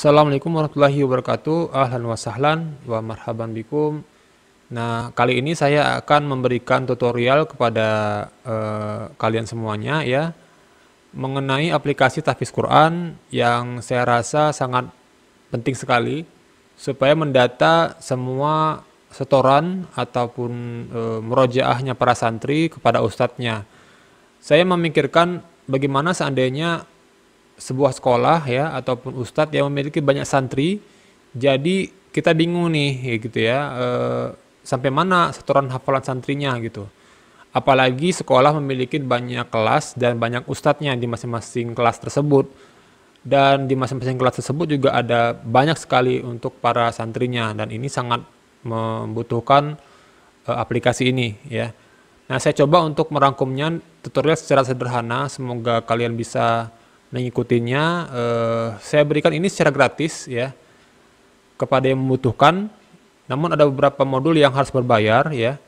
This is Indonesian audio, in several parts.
Assalamualaikum warahmatullahi wabarakatuh. Ahlan wa sahlan wa marhaban bikum. Nah, kali ini saya akan memberikan tutorial kepada eh, kalian semuanya ya mengenai aplikasi tahfiz Quran yang saya rasa sangat penting sekali supaya mendata semua setoran ataupun e, eh, merojaahnya para santri kepada ustadznya. Saya memikirkan bagaimana seandainya sebuah sekolah ya ataupun ustadz yang memiliki banyak santri jadi kita bingung nih ya gitu ya e, sampai mana setoran hafalan santrinya gitu apalagi sekolah memiliki banyak kelas dan banyak ustadznya di masing-masing kelas tersebut dan di masing-masing kelas tersebut juga ada banyak sekali untuk para santrinya dan ini sangat membutuhkan e, aplikasi ini ya nah saya coba untuk merangkumnya tutorial secara sederhana semoga kalian bisa mengikutinya. Uh, saya berikan ini secara gratis ya kepada yang membutuhkan. Namun ada beberapa modul yang harus berbayar ya.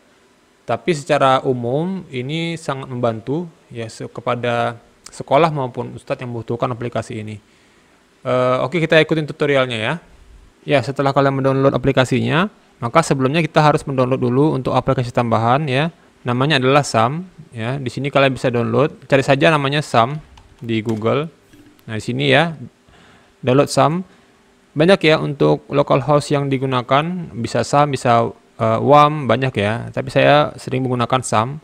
Tapi secara umum ini sangat membantu ya kepada sekolah maupun ustadz yang membutuhkan aplikasi ini. Uh, Oke, okay, kita ikutin tutorialnya ya. Ya, setelah kalian mendownload aplikasinya, maka sebelumnya kita harus mendownload dulu untuk aplikasi tambahan ya. Namanya adalah SAM ya. Di sini kalian bisa download, cari saja namanya SAM di Google. Nah, di sini ya, download SAM. Banyak ya untuk localhost yang digunakan, bisa SAM, bisa uh, eh, WAM, banyak ya. Tapi saya sering menggunakan SAM.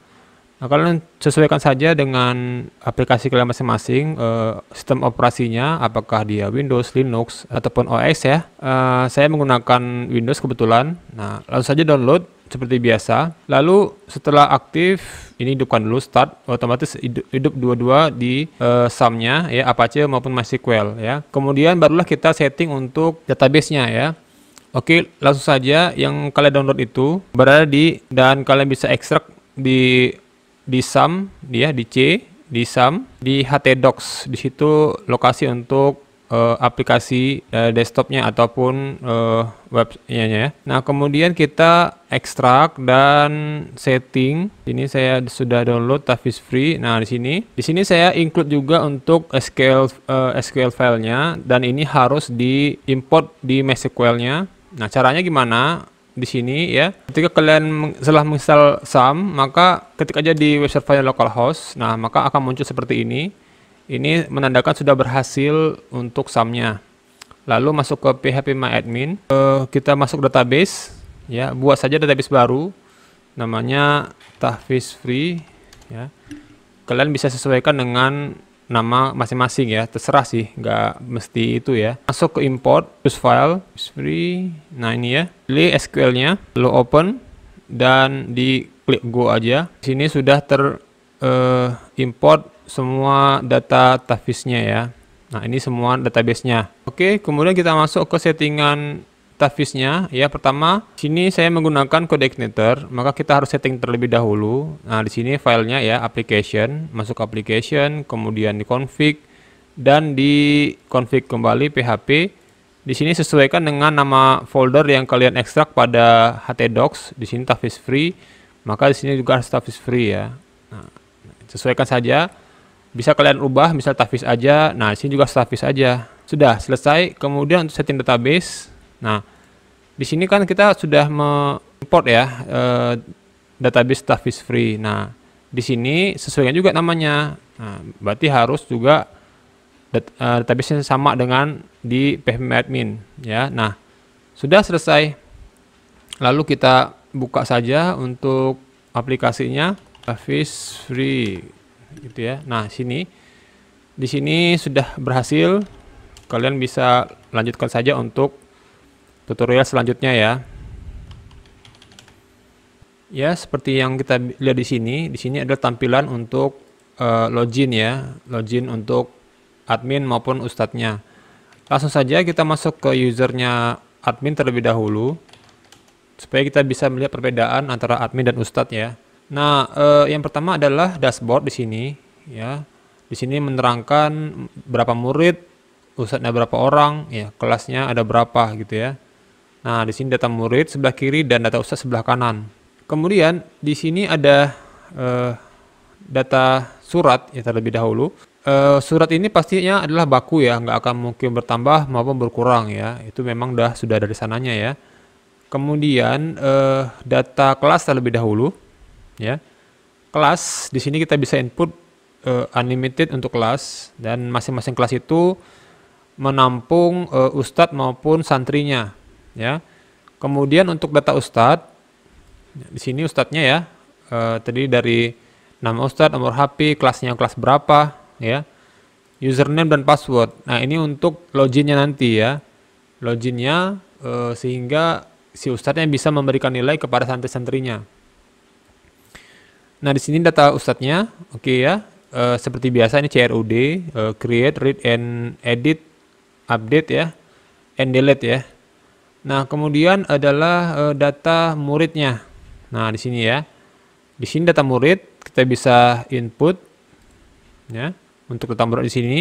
Nah, kalian sesuaikan saja dengan aplikasi kalian masing-masing, uh, sistem operasinya, apakah dia Windows, Linux, ataupun OS ya. Uh, saya menggunakan Windows kebetulan. Nah, langsung saja download seperti biasa. Lalu setelah aktif, ini hidupkan dulu start, otomatis hidup, dua-dua di uh, SAM-nya, ya Apache maupun MySQL ya. Kemudian barulah kita setting untuk database-nya ya. Oke, langsung saja yang kalian download itu berada di dan kalian bisa ekstrak di di sam ya di C di sam di htdocs di situ lokasi untuk uh, aplikasi uh, desktopnya ataupun uh, eh, webnya ya. Nah kemudian kita ekstrak dan setting. Ini saya sudah download Tavis Free. Nah di sini, di sini saya include juga untuk SQL uh, SQL filenya dan ini harus di import di MySQL-nya. Nah caranya gimana? di sini ya. Ketika kalian setelah menginstal SAM, maka ketika aja di web servernya localhost. Nah, maka akan muncul seperti ini. Ini menandakan sudah berhasil untuk sumnya. Lalu masuk ke phpMyAdmin, e, eh, kita masuk database, ya buat saja database baru, namanya Tahfiz Free, ya. Kalian bisa sesuaikan dengan nama masing-masing ya, terserah sih, nggak mesti itu ya. Masuk ke import, choose file, free, nah ini ya. Pilih SQL-nya, lalu open, dan di klik go aja. Di sini sudah ter uh, import semua data tafisnya ya. Nah, ini semua database-nya. Oke, kemudian kita masuk ke settingan tafisnya. Ya, pertama, sini saya menggunakan kode igniter, maka kita harus setting terlebih dahulu. Nah, di sini filenya ya, application, masuk application, kemudian di config, dan di config kembali PHP. Di sini sesuaikan dengan nama folder yang kalian ekstrak pada htdocs. Di sini tafis free, maka di sini juga harus tafis free ya. Nah, Sesuaikan saja. Bisa kalian ubah, misal tafis aja. Nah, sini juga tafis aja. Sudah, selesai. Kemudian untuk setting database. Nah, di sini kan kita sudah mengimport ya eh, database tafis free. Nah, di sini sesuaikan juga namanya. Nah, berarti harus juga dat uh, eh, database sama dengan di PHP admin ya. Nah, sudah selesai. Lalu kita buka saja untuk aplikasinya fish free gitu ya nah sini di sini sudah berhasil kalian bisa lanjutkan saja untuk tutorial selanjutnya ya ya seperti yang kita lihat di sini di sini ada tampilan untuk uh, login ya login untuk admin maupun ustadznya langsung saja kita masuk ke usernya admin terlebih dahulu supaya kita bisa melihat perbedaan antara admin dan ustadz ya Nah, eh, yang pertama adalah dashboard di sini ya. Di sini menerangkan berapa murid, ustadznya berapa orang, ya, kelasnya ada berapa gitu ya. Nah, di sini data murid sebelah kiri dan data usaha sebelah kanan. Kemudian di sini ada eh, data surat ya terlebih dahulu. Eh, surat ini pastinya adalah baku ya, nggak akan mungkin bertambah maupun berkurang ya. Itu memang dah sudah dari sananya ya. Kemudian eh, data kelas terlebih dahulu ya. Kelas di sini kita bisa input uh, unlimited untuk kelas dan masing-masing kelas itu menampung uh, ustadz maupun santrinya ya. Kemudian untuk data ustadz di sini ustadznya ya uh, eh, tadi dari nama ustadz, nomor HP, kelasnya kelas berapa ya. Username dan password. Nah, ini untuk loginnya nanti ya. Loginnya uh, sehingga si ustadznya bisa memberikan nilai kepada santri-santrinya. Nah, di sini data ustadznya. Oke okay ya. Uh, seperti biasa ini CRUD, uh, eh, create, read and edit, update ya, and delete ya. Nah, kemudian adalah uh, data muridnya. Nah, di sini ya. Di sini data murid kita bisa input ya untuk data murid di sini.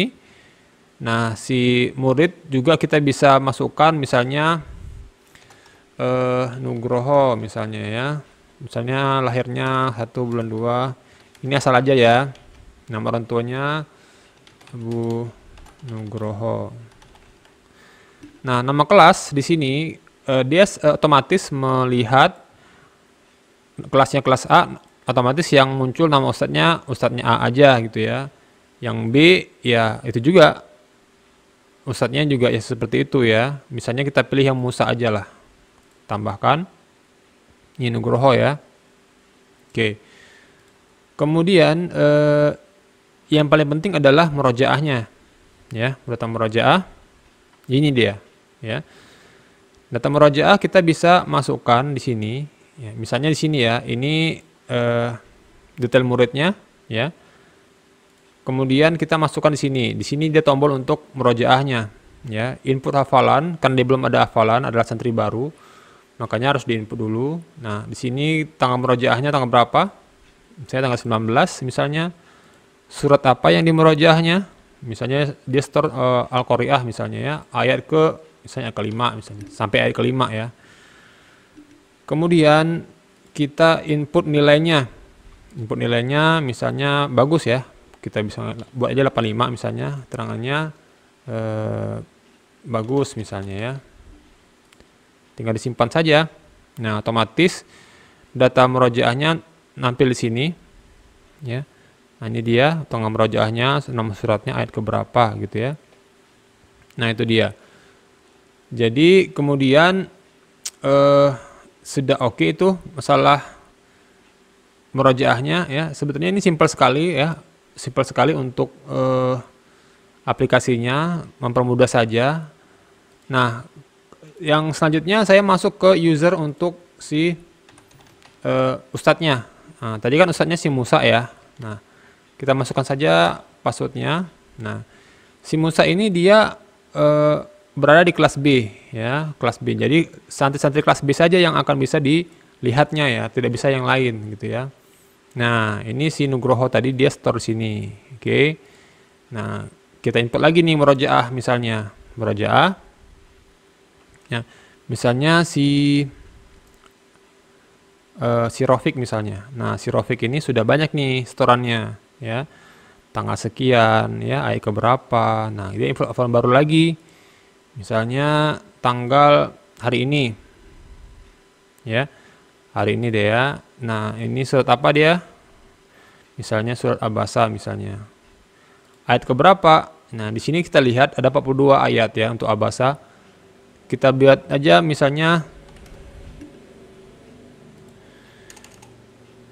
Nah, si murid juga kita bisa masukkan misalnya eh Nugroho misalnya ya misalnya lahirnya satu bulan dua ini asal aja ya nama orang tuanya Bu Nugroho nah nama kelas di sini uh, dia uh, otomatis melihat kelasnya kelas A otomatis yang muncul nama ustadznya ustadznya A aja gitu ya yang B ya itu juga ustadznya juga ya seperti itu ya misalnya kita pilih yang Musa aja lah tambahkan Nugroho ya. Oke. Kemudian eh, yang paling penting adalah merojaahnya. Ya, data merojaah. Ini dia, ya. Data merojaah kita bisa masukkan di sini. Ya, misalnya di sini ya, ini eh, detail muridnya, ya. Kemudian kita masukkan di sini. Di sini dia tombol untuk merojaahnya, ya. Input hafalan, kan dia belum ada hafalan, adalah santri baru makanya harus diinput dulu. Nah, di sini tanggal merojahnya tanggal berapa? Saya tanggal 19 misalnya. Surat apa yang dimerojahnya? Misalnya dia store uh, eh, Al-Qari'ah misalnya ya, ayat ke misalnya kelima misalnya, sampai ayat kelima ya. Kemudian kita input nilainya. Input nilainya misalnya bagus ya. Kita bisa buat aja 85 misalnya, terangannya eh, bagus misalnya ya tinggal disimpan saja. Nah, otomatis data merojaahnya nampil di sini. Ya. Nah, ini dia tonggak merojaahnya, nama suratnya ayat keberapa gitu ya. Nah, itu dia. Jadi, kemudian eh, sudah oke okay itu masalah merojaahnya ya. Sebetulnya ini simpel sekali ya. Simpel sekali untuk eh, aplikasinya, mempermudah saja. Nah, yang selanjutnya saya masuk ke user untuk si uh, ustadznya. Nah, tadi kan ustadznya si Musa ya. Nah, kita masukkan saja passwordnya. Nah, si Musa ini dia uh, berada di kelas B ya, kelas B. Jadi santri-santri kelas B saja yang akan bisa dilihatnya ya, tidak bisa yang lain gitu ya. Nah, ini si Nugroho tadi dia store sini. Oke. Okay. Nah, kita input lagi nih merojaah misalnya, merojaah Ya, misalnya si uh, si Rofik misalnya. Nah, si Rofik ini sudah banyak nih setorannya, ya. Tanggal sekian, ya, air ke berapa. Nah, info, level baru lagi. Misalnya tanggal hari ini. Ya. Hari ini deh ya. Nah, ini surat apa dia? Misalnya surat Abasa misalnya. Ayat keberapa Nah, di sini kita lihat ada 42 ayat ya untuk Abasa kita buat aja misalnya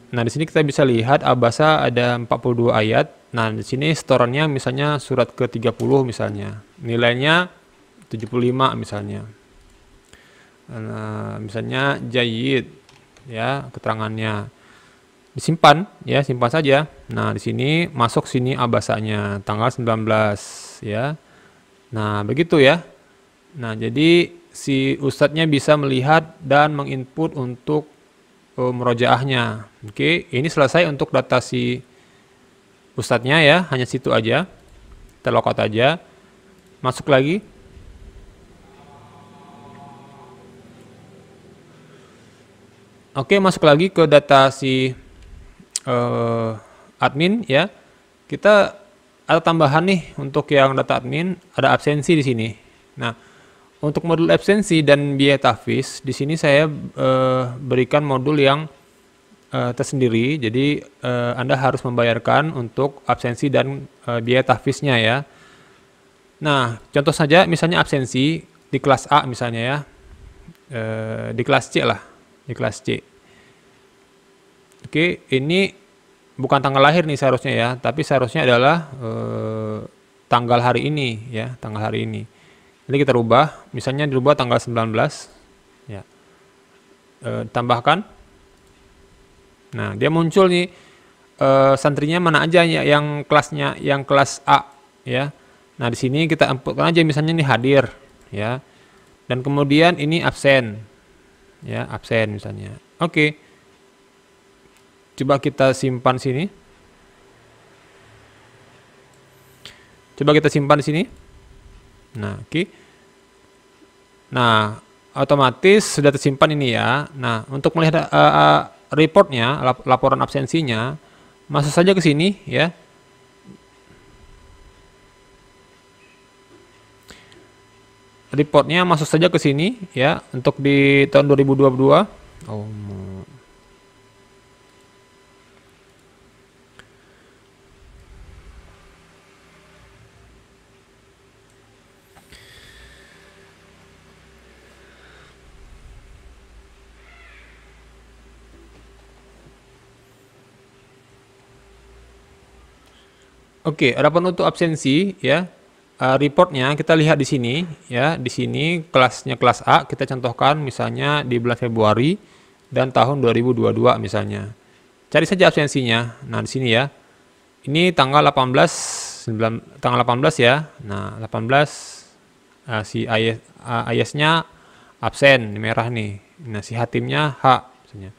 Nah, di sini kita bisa lihat Abasa ada 42 ayat. Nah, di sini setorannya misalnya surat ke-30 misalnya. Nilainya 75 misalnya. Nah, misalnya jayid ya keterangannya. Disimpan ya, simpan saja. Nah, di sini masuk sini Abasanya tanggal 19 ya. Nah, begitu ya. Nah, jadi si ustadznya bisa melihat dan menginput untuk uh, eh, merojaahnya. Oke, ini selesai untuk data si ustadznya ya, hanya situ aja. Kita aja. Masuk lagi. Oke, masuk lagi ke data si uh, admin ya. Kita ada tambahan nih untuk yang data admin, ada absensi di sini. Nah, untuk modul absensi dan biaya tafis, di sini saya uh, berikan modul yang uh, tersendiri. Jadi uh, Anda harus membayarkan untuk absensi dan biaya tafisnya ya. Nah, contoh saja misalnya absensi di kelas A misalnya ya. di kelas C lah, di kelas C. Oke, ini bukan tanggal lahir nih seharusnya ya, tapi seharusnya adalah tanggal hari ini ya, tanggal hari ini. Jadi kita rubah, misalnya dirubah tanggal 19, ya. E, tambahkan. Nah, dia muncul nih e, santrinya mana aja ya yang kelasnya, yang kelas A, ya. Nah, di sini kita amputkan aja misalnya nih hadir, ya. Dan kemudian ini absen. Ya, absen misalnya. Oke. Coba kita simpan sini. Coba kita simpan di sini. Nah, oke. Okay. Nah, otomatis sudah tersimpan ini ya. Nah, untuk melihat uh, uh, reportnya, laporan absensinya, masuk saja ke sini ya. Reportnya masuk saja ke sini ya untuk di tahun 2022. Oh. Oke, okay, adapun untuk absensi ya, uh, reportnya kita lihat di sini ya, di sini kelasnya kelas A kita contohkan misalnya di bulan Februari dan tahun 2022 misalnya. Cari saja absensinya. Nah, di sini ya. Ini tanggal 18 9, tanggal 18 ya. Nah, 18 uh, eh, si IS, uh, eh, absen merah nih. Nah, si hatimnya H misalnya.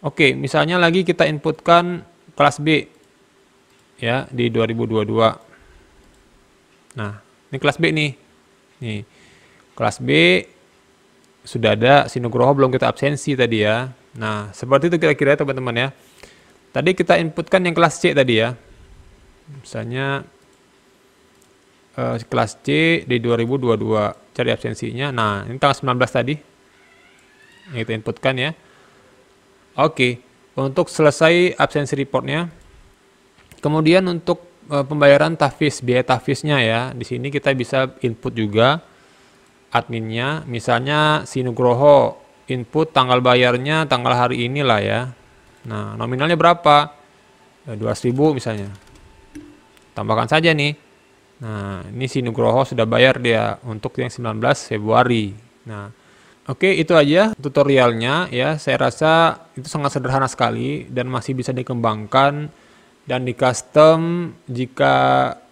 Oke, okay, misalnya lagi kita inputkan kelas B ya di 2022. Nah, ini kelas B nih. Nih. Kelas B sudah ada Sinugroho belum kita absensi tadi ya. Nah, seperti itu kira-kira ya, teman-teman ya. Tadi kita inputkan yang kelas C tadi ya. Misalnya eh, kelas C di 2022 cari absensinya. Nah, ini tanggal 19 tadi. Yang kita inputkan ya. Oke, untuk selesai absensi reportnya, Kemudian untuk e, pembayaran tafis, biaya tafisnya ya, di sini kita bisa input juga adminnya, misalnya Sinugroho, input tanggal bayarnya tanggal hari inilah ya. Nah, nominalnya berapa? E, ribu misalnya. Tambahkan saja nih. Nah, ini Sinugroho sudah bayar dia untuk yang 19 Februari. Nah, oke itu aja tutorialnya ya. Saya rasa itu sangat sederhana sekali dan masih bisa dikembangkan dan di custom jika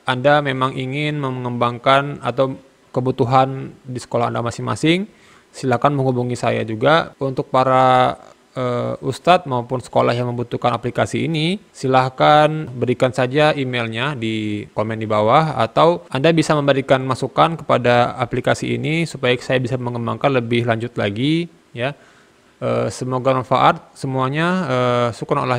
Anda memang ingin mengembangkan atau kebutuhan di sekolah Anda masing-masing silakan menghubungi saya juga untuk para uh, ustadz maupun sekolah yang membutuhkan aplikasi ini, silahkan berikan saja emailnya di komen di bawah atau Anda bisa memberikan masukan kepada aplikasi ini supaya saya bisa mengembangkan lebih lanjut lagi ya. Uh, semoga manfaat semuanya. Uh, eh, Sukron Allah